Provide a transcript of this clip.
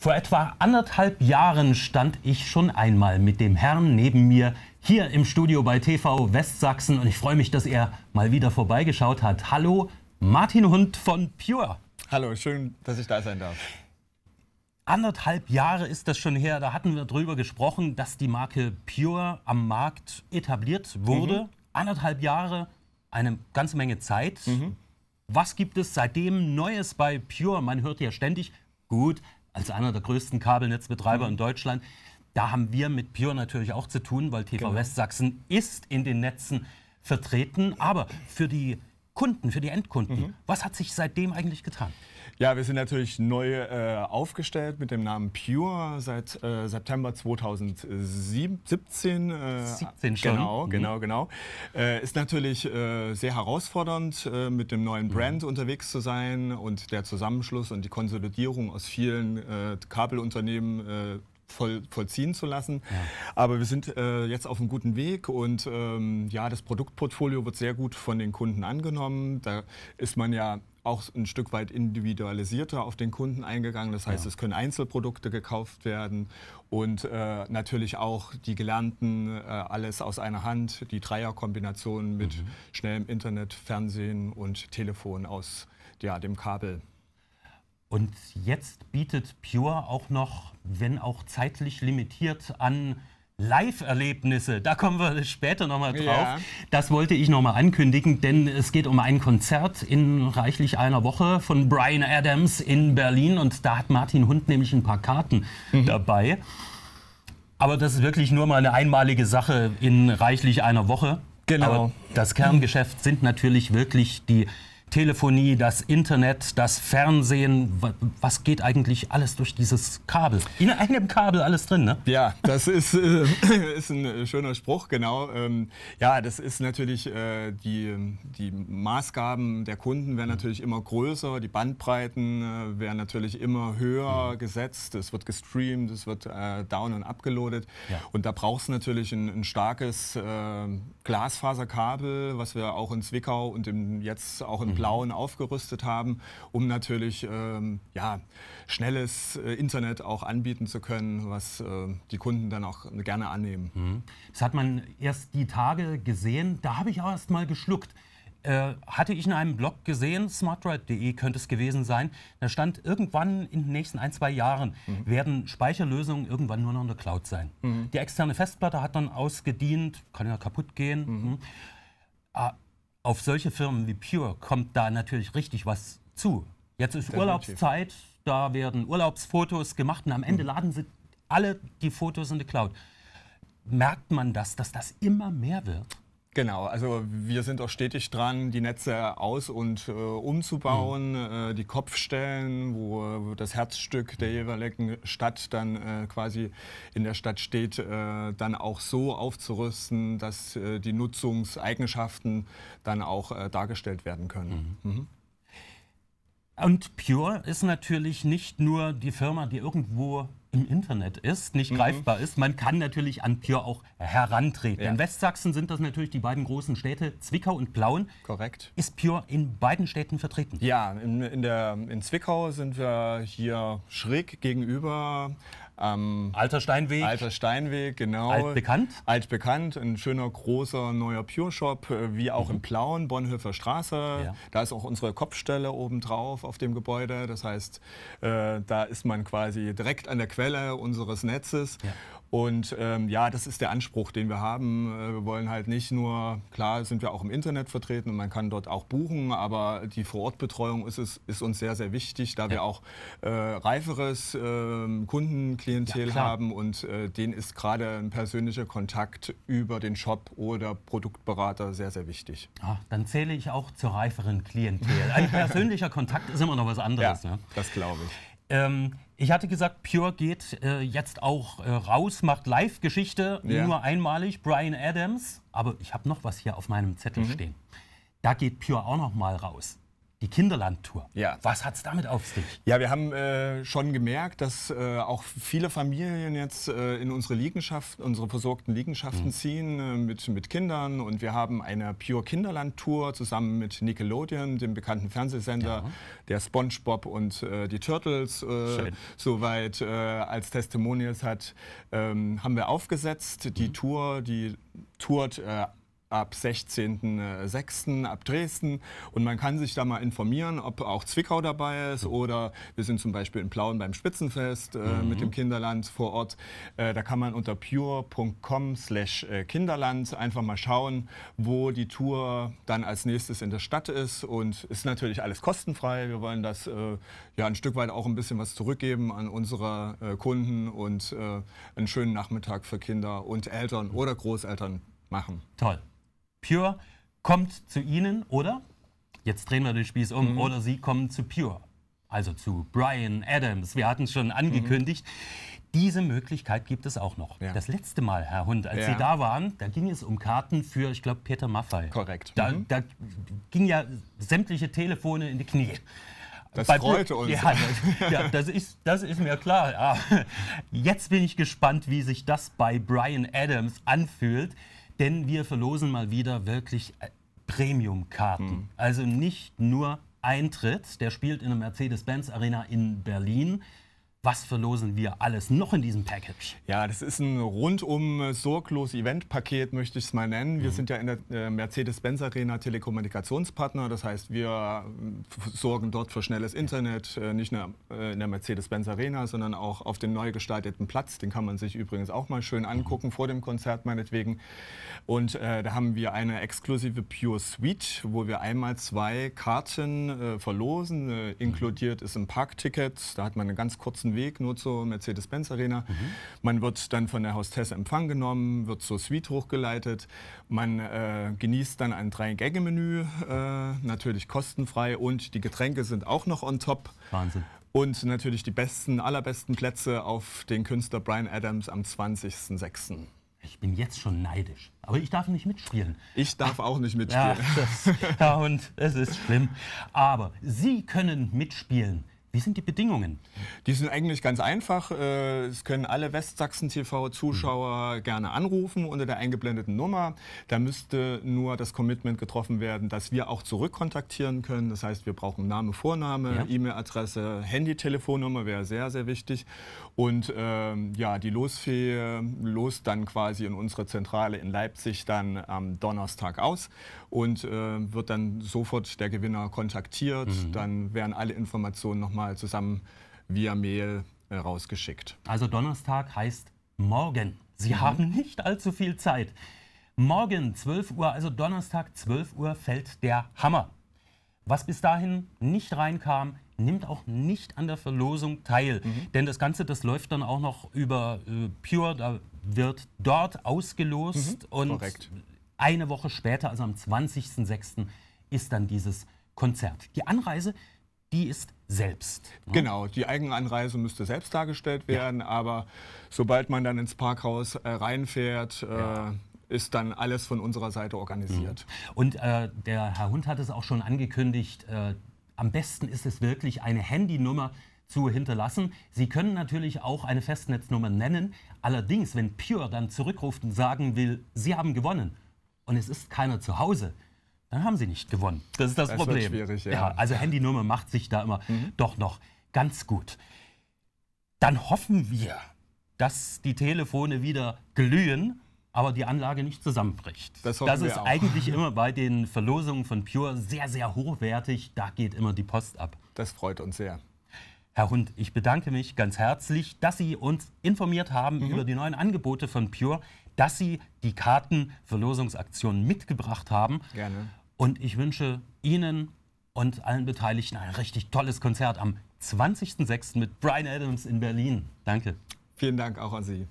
Vor etwa anderthalb Jahren stand ich schon einmal mit dem Herrn neben mir hier im Studio bei TV Westsachsen und ich freue mich, dass er mal wieder vorbeigeschaut hat. Hallo, Martin Hund von Pure. Hallo, schön, dass ich da sein darf. Anderthalb Jahre ist das schon her, da hatten wir drüber gesprochen, dass die Marke Pure am Markt etabliert wurde. Mhm. Anderthalb Jahre, eine ganze Menge Zeit. Mhm. Was gibt es seitdem Neues bei Pure? Man hört ja ständig, gut, als einer der größten Kabelnetzbetreiber mhm. in Deutschland. Da haben wir mit Pure natürlich auch zu tun, weil TV genau. Westsachsen ist in den Netzen vertreten. Aber für die Kunden, für die Endkunden. Mhm. Was hat sich seitdem eigentlich getan? Ja, wir sind natürlich neu äh, aufgestellt mit dem Namen Pure seit äh, September 2017. Äh, 17 schon. Genau, mhm. genau, genau. Äh, ist natürlich äh, sehr herausfordernd, äh, mit dem neuen mhm. Brand mhm. unterwegs zu sein und der Zusammenschluss und die Konsolidierung aus vielen Kabelunternehmen voll, vollziehen zu lassen. Ja. Aber wir sind äh, jetzt auf einem guten Weg und ähm, ja, das Produktportfolio wird sehr gut von den Kunden angenommen. Da ist man ja auch ein Stück weit individualisierter auf den Kunden eingegangen. Das heißt, ja. es können Einzelprodukte gekauft werden und äh, natürlich auch die gelernten äh, alles aus einer Hand, die Dreierkombination mit mhm. schnellem Internet, Fernsehen und Telefon aus ja, dem Kabel. Und jetzt bietet Pure auch noch, wenn auch zeitlich limitiert, an Live-Erlebnisse. Da kommen wir später nochmal drauf. Ja. Das wollte ich nochmal ankündigen, denn es geht um ein Konzert in reichlich einer Woche von Brian Adams in Berlin. Und da hat Martin Hund nämlich ein paar Karten mhm. dabei. Aber das ist wirklich nur mal eine einmalige Sache in reichlich einer Woche. Genau. Aber das Kerngeschäft sind natürlich wirklich die Telefonie, das Internet, das Fernsehen. Was geht eigentlich alles durch dieses Kabel? In einem Kabel alles drin, ne? Ja, das ist, äh, ist ein äh, schöner Spruch, genau. Ähm, ja, das ist natürlich, äh, die, die Maßgaben der Kunden werden natürlich immer größer, die Bandbreiten äh, werden natürlich immer höher mhm. gesetzt, es wird gestreamt, es wird äh, down- und abgeloadet. Ja. Und da braucht es natürlich ein, ein starkes äh, Glasfaserkabel, was wir auch in Zwickau und im, jetzt auch in mhm. Blauen aufgerüstet haben, um natürlich ähm, ja, schnelles äh, Internet auch anbieten zu können, was äh, die Kunden dann auch gerne annehmen. Mhm. Das hat man erst die Tage gesehen, da habe ich auch erst mal geschluckt. Äh, hatte ich in einem Blog gesehen, smartride.de könnte es gewesen sein, da stand irgendwann in den nächsten ein, zwei Jahren mhm. werden Speicherlösungen irgendwann nur noch in der Cloud sein. Mhm. Die externe Festplatte hat dann ausgedient, kann ja kaputt gehen. Mhm. Äh, auf solche Firmen wie Pure kommt da natürlich richtig was zu. Jetzt ist Definitiv. Urlaubszeit, da werden Urlaubsfotos gemacht und am Ende mhm. laden sie alle die Fotos in die Cloud. Merkt man das, dass das immer mehr wird? Genau, also wir sind auch stetig dran, die Netze aus- und äh, umzubauen, mhm. äh, die Kopfstellen, wo das Herzstück der jeweiligen Stadt dann äh, quasi in der Stadt steht, äh, dann auch so aufzurüsten, dass äh, die Nutzungseigenschaften dann auch äh, dargestellt werden können. Mhm. Mhm. Und Pure ist natürlich nicht nur die Firma, die irgendwo im Internet ist, nicht mhm. greifbar ist. Man kann natürlich an Pür auch herantreten. Ja. In Westsachsen sind das natürlich die beiden großen Städte Zwickau und Plauen. Korrekt. Ist Pür in beiden Städten vertreten? Ja, in, in, der, in Zwickau sind wir hier schräg gegenüber ähm, Alter Steinweg. Alter Steinweg, genau. Altbekannt. Altbekannt, ein schöner, großer, neuer Pure Shop, äh, wie auch mhm. im Plauen, Bonhoeffer Straße. Ja. Da ist auch unsere Kopfstelle oben drauf auf dem Gebäude. Das heißt, äh, da ist man quasi direkt an der Quelle unseres Netzes. Ja. Und ähm, ja, das ist der Anspruch, den wir haben. Äh, wir wollen halt nicht nur, klar sind wir auch im Internet vertreten und man kann dort auch buchen, aber die Vorortbetreuung ist, es, ist uns sehr, sehr wichtig, da ja. wir auch äh, reiferes äh, Kundenklientel ja, haben und äh, denen ist gerade ein persönlicher Kontakt über den Shop oder Produktberater sehr, sehr wichtig. Ah, dann zähle ich auch zur reiferen Klientel. Ein persönlicher Kontakt ist immer noch was anderes. Ja, ne? Das glaube ich. Ähm, ich hatte gesagt, Pure geht äh, jetzt auch äh, raus, macht Live-Geschichte, ja. nur einmalig, Brian Adams. Aber ich habe noch was hier auf meinem Zettel mhm. stehen. Da geht Pure auch noch mal raus die Kinderlandtour. Ja. Was hat es damit auf sich? Ja, wir haben äh, schon gemerkt, dass äh, auch viele Familien jetzt äh, in unsere Liegenschaften, unsere versorgten Liegenschaften mhm. ziehen äh, mit, mit Kindern. Und wir haben eine Pure Kinderland-Tour zusammen mit Nickelodeon, dem bekannten Fernsehsender, ja. der SpongeBob und äh, die Turtles äh, soweit als Testimonials hat, ähm, haben wir aufgesetzt. Die mhm. Tour, die tourt ab 16.06. Äh, ab Dresden. Und man kann sich da mal informieren, ob auch Zwickau dabei ist oder wir sind zum Beispiel in Plauen beim Spitzenfest äh, mhm. mit dem Kinderland vor Ort. Äh, da kann man unter pure.com slash äh, Kinderland einfach mal schauen, wo die Tour dann als nächstes in der Stadt ist. Und ist natürlich alles kostenfrei. Wir wollen das äh, ja ein Stück weit auch ein bisschen was zurückgeben an unsere äh, Kunden und einen schönen Nachmittag für Kinder und Eltern oder Großeltern machen. Toll. Pure kommt zu ihnen oder, jetzt drehen wir den Spieß um, mhm. oder sie kommen zu Pure. Also zu Brian Adams. Wir hatten es schon mhm. angekündigt. Mhm. Diese Möglichkeit gibt es auch noch. Ja. Das letzte Mal, Herr Hund, als ja. Sie da waren, da ging es um Karten für, ich glaube, Peter Maffei. Korrekt. Da, mhm. da gingen ja sämtliche Telefone in die Knie. Das Bei freute uns. Ja, ja, das, ist, das ist mir klar. Ah. Jetzt bin ich gespannt, wie sich das bei Brian Adams anfühlt denn wir verlosen mal wieder wirklich äh, Premium-Karten. Mhm. Also nicht nur Eintritt, der spielt in der Mercedes-Benz-Arena in Berlin, was verlosen wir alles noch in diesem Package? Ja, das ist ein rundum äh, sorglos Event-Paket, möchte ich es mal nennen. Wir mhm. sind ja in der äh, Mercedes-Benz Arena Telekommunikationspartner. Das heißt, wir äh, sorgen dort für schnelles Internet, nicht nur in der Mercedes-Benz Arena, sondern auch auf dem neu gestalteten Platz. Den kann man sich übrigens auch mal schön mhm. angucken mhm. vor dem Konzert meinetwegen. Und äh, da haben wir eine exklusive Pure Suite, wo wir einmal zwei Karten äh, verlosen. Äh, mhm. inkludiert ist ein Parkticket. Da hat man einen ganz kurzen kurzen Weg nur zur Mercedes-Benz Arena. Mhm. Man wird dann von der Hostess empfangen genommen, wird zur Suite hochgeleitet. Man äh, genießt dann ein Drei-Gänge-Menü, äh, natürlich kostenfrei und die Getränke sind auch noch on top. Wahnsinn. Und natürlich die besten, allerbesten Plätze auf den Künstler Brian Adams am 20.06. Ich bin jetzt schon neidisch. Aber ich darf nicht mitspielen. Ich darf auch nicht mitspielen. Ja, das, ja und es ist schlimm. Aber Sie können mitspielen. Wie sind die Bedingungen? Die sind eigentlich ganz einfach. Äh, es können alle Westsachsen-TV-Zuschauer mhm. gerne anrufen unter der eingeblendeten Nummer. Da müsste nur das Commitment getroffen werden, dass wir auch zurückkontaktieren können. Das heißt, wir brauchen Name, Vorname, ja. E-Mail-Adresse, Handy-Telefonnummer wäre sehr, sehr wichtig. Und ähm, ja, die Losfee lost dann quasi in unsere Zentrale in Leipzig dann am Donnerstag aus und äh, wird dann sofort der Gewinner kontaktiert. Mhm. Dann werden alle Informationen nochmal nochmal zusammen via Mail äh, rausgeschickt. Also Donnerstag heißt morgen. Sie mhm. haben nicht allzu viel Zeit. Morgen 12 Uhr, also Donnerstag 12 Uhr fällt der Hammer. Was bis dahin nicht reinkam, nimmt auch nicht an der Verlosung teil. Mhm. Denn das Ganze, das läuft dann auch noch über äh, Pure, da wird dort ausgelost mhm. und Korrekt. eine Woche später, also am 20.06., ist dann dieses Konzert. Die Anreise die ist selbst. Ne? Genau, die Eigenanreise müsste selbst dargestellt werden, ja. aber sobald man dann ins Parkhaus äh, reinfährt, äh, ja. äh, ist dann alles von unserer Seite organisiert. Mhm. Und äh, der Herr Hund hat es auch schon angekündigt, äh, am besten ist es wirklich eine Handynummer zu hinterlassen. Sie können natürlich auch eine Festnetznummer nennen. Allerdings, wenn Pure dann zurückruft und sagen will, Sie haben gewonnen und es ist keiner zu Hause, dann haben sie nicht gewonnen. Das ist das, das Problem. schwierig, ja. ja. Also Handynummer macht sich da immer mhm. doch noch ganz gut. Dann hoffen wir, dass die Telefone wieder glühen, aber die Anlage nicht zusammenbricht. Das, hoffen das ist auch. eigentlich immer bei den Verlosungen von Pure sehr, sehr hochwertig. Da geht immer die Post ab. Das freut uns sehr. Herr Hund, ich bedanke mich ganz herzlich, dass Sie uns informiert haben mhm. über die neuen Angebote von Pure, dass Sie die Kartenverlosungsaktion mitgebracht haben. Gerne. Und ich wünsche Ihnen und allen Beteiligten ein richtig tolles Konzert am 20.06. mit Brian Adams in Berlin. Danke. Vielen Dank auch an Sie.